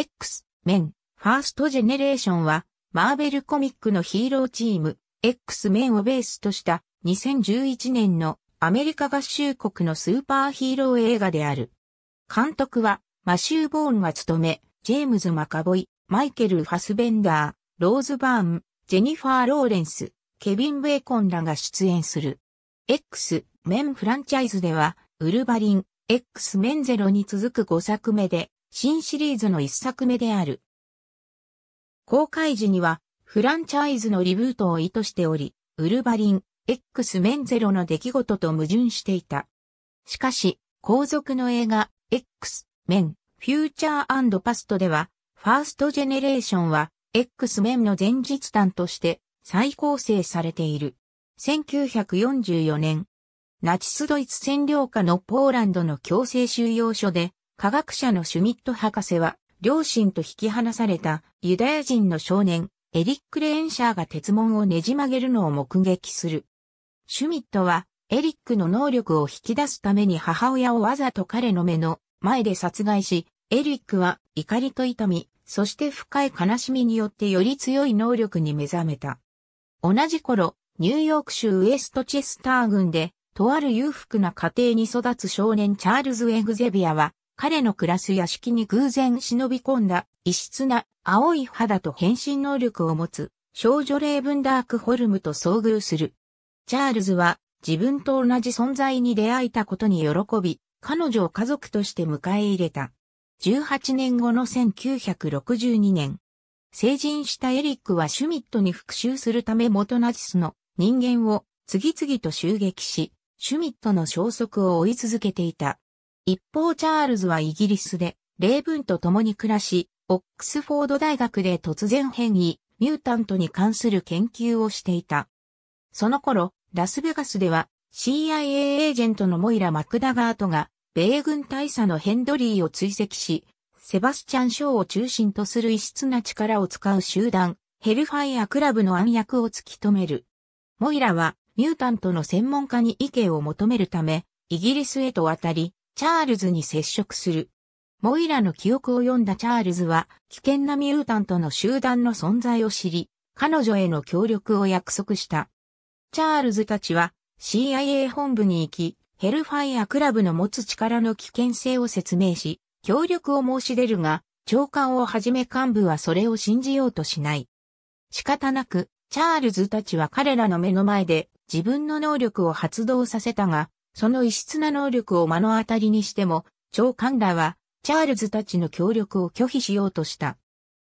X、メン、ファーストジェネレーションは、マーベルコミックのヒーローチーム、X メンをベースとした2011年のアメリカ合衆国のスーパーヒーロー映画である。監督はマシュー・ボーンが務め、ジェームズ・マカボイ、マイケル・ファスベンダー、ローズ・バーン、ジェニファー・ローレンス、ケビン・ベーコンらが出演する。X メンフランチャイズでは、ウルバリン、X メンゼロに続く5作目で、新シリーズの一作目である。公開時には、フランチャイズのリブートを意図しており、ウルバリン、X メンゼロの出来事と矛盾していた。しかし、後続の映画、X メン、フューチャーパストでは、ファーストジェネレーションは、X メンの前日譚として再構成されている。1944年、ナチスドイツ占領下のポーランドの強制収容所で、科学者のシュミット博士は、両親と引き離されたユダヤ人の少年、エリック・レーンシャーが鉄門をねじ曲げるのを目撃する。シュミットは、エリックの能力を引き出すために母親をわざと彼の目の前で殺害し、エリックは怒りと痛み、そして深い悲しみによってより強い能力に目覚めた。同じ頃、ニューヨーク州ウエストチェスター郡で、とある裕福な家庭に育つ少年チャールズ・エグゼビアは、彼の暮らす屋敷に偶然忍び込んだ、異質な青い肌と変身能力を持つ、少女レーブンダークホルムと遭遇する。チャールズは自分と同じ存在に出会えたことに喜び、彼女を家族として迎え入れた。18年後の1962年、成人したエリックはシュミットに復讐するため元ナチスの人間を次々と襲撃し、シュミットの消息を追い続けていた。一方チャールズはイギリスで、例文と共に暮らし、オックスフォード大学で突然変異、ミュータントに関する研究をしていた。その頃、ラスベガスでは CIA エージェントのモイラ・マクダガートが、米軍大佐のヘンドリーを追跡し、セバスチャン・ショーを中心とする異質な力を使う集団、ヘルファイアクラブの暗躍を突き止める。モイラは、ミュータントの専門家に意見を求めるため、イギリスへと渡り、チャールズに接触する。モイラの記憶を読んだチャールズは、危険なミュータントの集団の存在を知り、彼女への協力を約束した。チャールズたちは、CIA 本部に行き、ヘルファイアクラブの持つ力の危険性を説明し、協力を申し出るが、長官をはじめ幹部はそれを信じようとしない。仕方なく、チャールズたちは彼らの目の前で自分の能力を発動させたが、その異質な能力を目の当たりにしても、長官らは、チャールズたちの協力を拒否しようとした。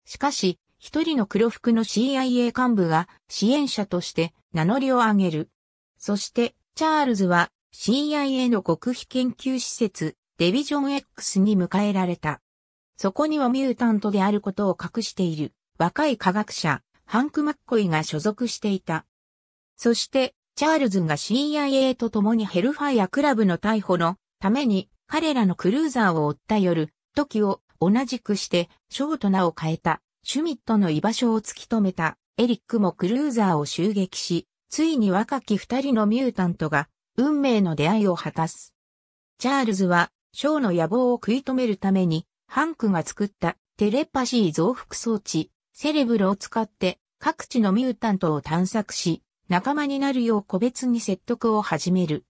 しかし、一人の黒服の CIA 幹部が支援者として名乗りを上げる。そして、チャールズは CIA の極秘研究施設、デビジョン X に迎えられた。そこにはミュータントであることを隠している若い科学者、ハンク・マッコイが所属していた。そして、チャールズが CIA と共にヘルファイアクラブの逮捕のために彼らのクルーザーを追った夜、時を同じくしてショート名を変えたシュミットの居場所を突き止めたエリックもクルーザーを襲撃し、ついに若き二人のミュータントが運命の出会いを果たす。チャールズはショーの野望を食い止めるためにハンクが作ったテレパシー増幅装置セレブルを使って各地のミュータントを探索し、仲間になるよう個別に説得を始める。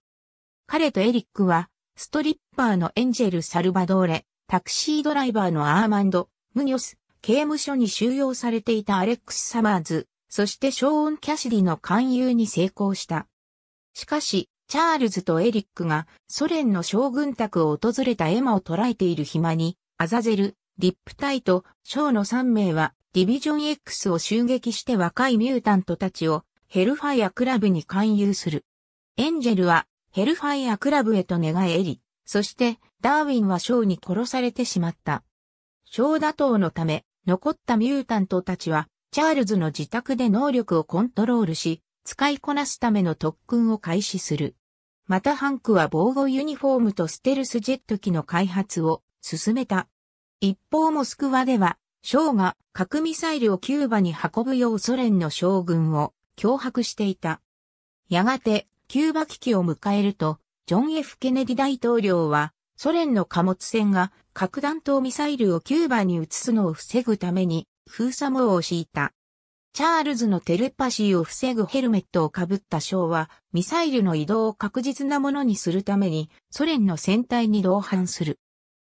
彼とエリックは、ストリッパーのエンジェル・サルバドーレ、タクシードライバーのアーマンド、ムニョス、刑務所に収容されていたアレックス・サマーズ、そしてショーン・キャシディの勧誘に成功した。しかし、チャールズとエリックがソ連の将軍宅を訪れたエマを捉えている暇に、アザゼル、リップタイとショーの3名はディビジョン X を襲撃して若いミュータントたちをヘルファイアクラブに勧誘する。エンジェルはヘルファイアクラブへと寝返り、そしてダーウィンはショーに殺されてしまった。ショー打倒のため、残ったミュータントたちは、チャールズの自宅で能力をコントロールし、使いこなすための特訓を開始する。またハンクは防護ユニフォームとステルスジェット機の開発を進めた。一方モスクワでは、ショーが核ミサイルをキューバに運ぶようソ連の将軍を脅迫していた。やがて、キューバ危機を迎えると、ジョン・ F・ ケネディ大統領は、ソ連の貨物船が核弾頭ミサイルをキューバに移すのを防ぐために、封鎖網を敷いた。チャールズのテレパシーを防ぐヘルメットをかぶった章は、ミサイルの移動を確実なものにするために、ソ連の船体に同伴する。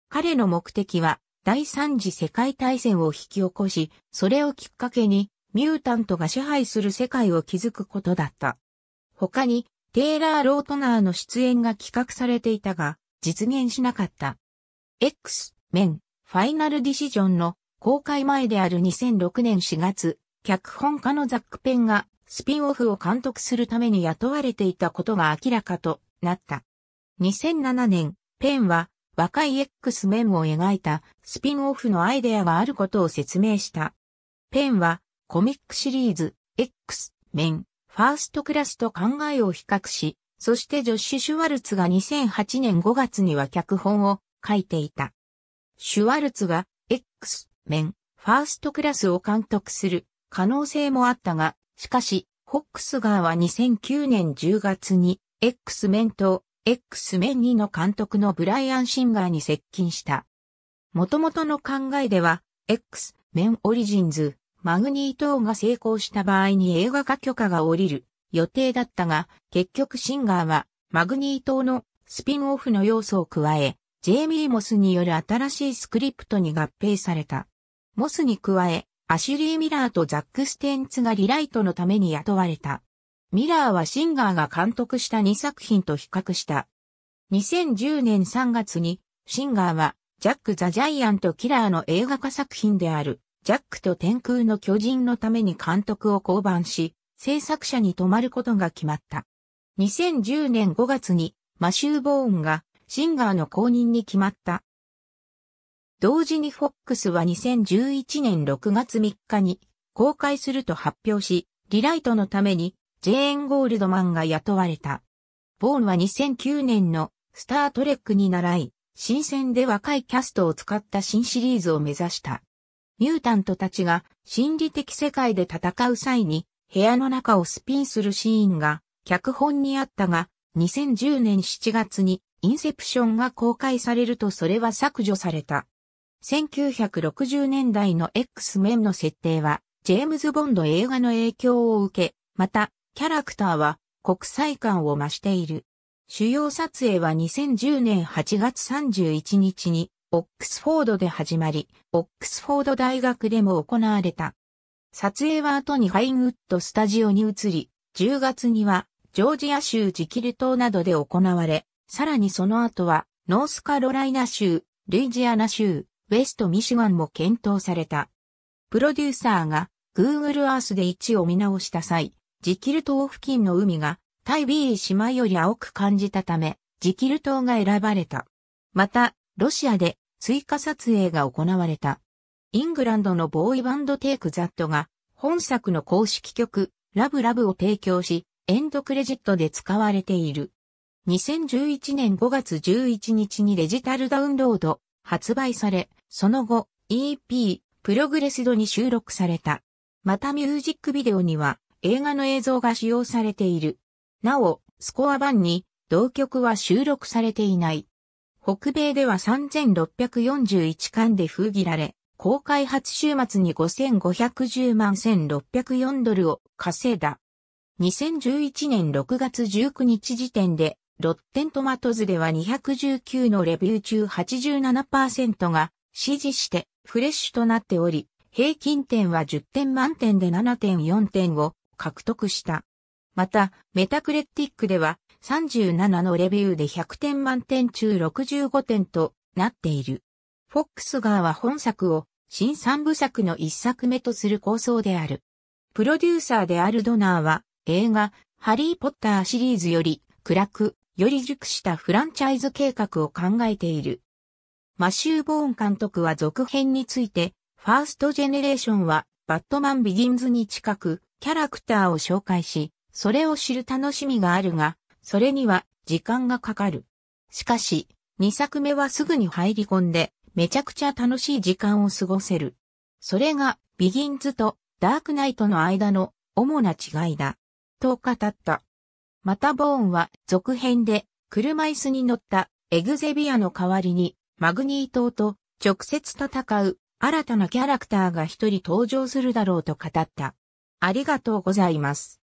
彼の目的は、第三次世界大戦を引き起こし、それをきっかけに、ミュータントが支配する世界を築くことだった。他に、テイラー・ロートナーの出演が企画されていたが、実現しなかった。X、メン、ファイナルディシジョンの公開前である2006年4月、脚本家のザック・ペンがスピンオフを監督するために雇われていたことが明らかとなった。2007年、ペンは若い X メンを描いたスピンオフのアイデアがあることを説明した。ペンはコミックシリーズ、X、メン、ファーストクラスと考えを比較し、そしてジョッシュ・シュワルツが2008年5月には脚本を書いていた。シュワルツが X、メン、ファーストクラスを監督する可能性もあったが、しかし、ホックスガーは2009年10月に X メンと X メン2の監督のブライアン・シンガーに接近した。元々の考えでは、X メンオリジンズマグニートーが成功した場合に映画化許可が下りる予定だったが、結局シンガーはマグニートーのスピンオフの要素を加え、ジェイミー・モスによる新しいスクリプトに合併された。モスに加え、アシュリー・ミラーとザック・ステンツがリライトのために雇われた。ミラーはシンガーが監督した2作品と比較した。2010年3月に、シンガーは、ジャック・ザ・ジャイアント・キラーの映画化作品である、ジャックと天空の巨人のために監督を降板し、制作者に泊まることが決まった。2010年5月にマシュー・ボーンがシンガーの公認に決まった。同時に FOX は2011年6月3日に公開すると発表し、リライトのためにジェーン・ゴールドマンが雇われた。ボーンは2009年のスター・トレックに習い、新鮮で若いキャストを使った新シリーズを目指した。ミュータントたちが心理的世界で戦う際に部屋の中をスピンするシーンが脚本にあったが、2010年7月にインセプションが公開されるとそれは削除された。1960年代の X メンの設定は、ジェームズ・ボンド映画の影響を受け、また、キャラクターは国際感を増している。主要撮影は2010年8月31日にオックスフォードで始まり、オックスフォード大学でも行われた。撮影は後にハインウッドスタジオに移り、10月にはジョージア州ジキル島などで行われ、さらにその後はノースカロライナ州、ルイジアナ州、ウェストミシガンも検討された。プロデューサーが Google Earth で位置を見直した際、ジキル島付近の海がタイビー島より青く感じたため、ジキル島が選ばれた。また、ロシアで追加撮影が行われた。イングランドのボーイバンドテイクザットが本作の公式曲ラブラブを提供し、エンドクレジットで使われている。2011年5月11日にデジタルダウンロード発売され、その後 EP プログレスドに収録された。またミュージックビデオには映画の映像が使用されている。なお、スコア版に同曲は収録されていない。北米では3641巻で封切られ、公開初週末に5510万1604ドルを稼いだ。2011年6月19日時点で、ロッテントマトズでは219のレビュー中87%が支持してフレッシュとなっており、平均点は10点満点で7.4点を獲得した。また、メタクレティックでは37のレビューで100点満点中65点となっている。フォックスガーは本作を新三部作の一作目とする構想である。プロデューサーであるドナーは映画ハリーポッターシリーズより暗く、より熟したフランチャイズ計画を考えている。マシュー・ボーン監督は続編について、ファーストジェネレーションはバットマンビギンズに近くキャラクターを紹介し、それを知る楽しみがあるが、それには時間がかかる。しかし、2作目はすぐに入り込んで、めちゃくちゃ楽しい時間を過ごせる。それが、ビギンズとダークナイトの間の主な違いだ。と語った。またボーンは続編で車椅子に乗ったエグゼビアの代わりにマグニー島と直接戦う新たなキャラクターが一人登場するだろうと語った。ありがとうございます。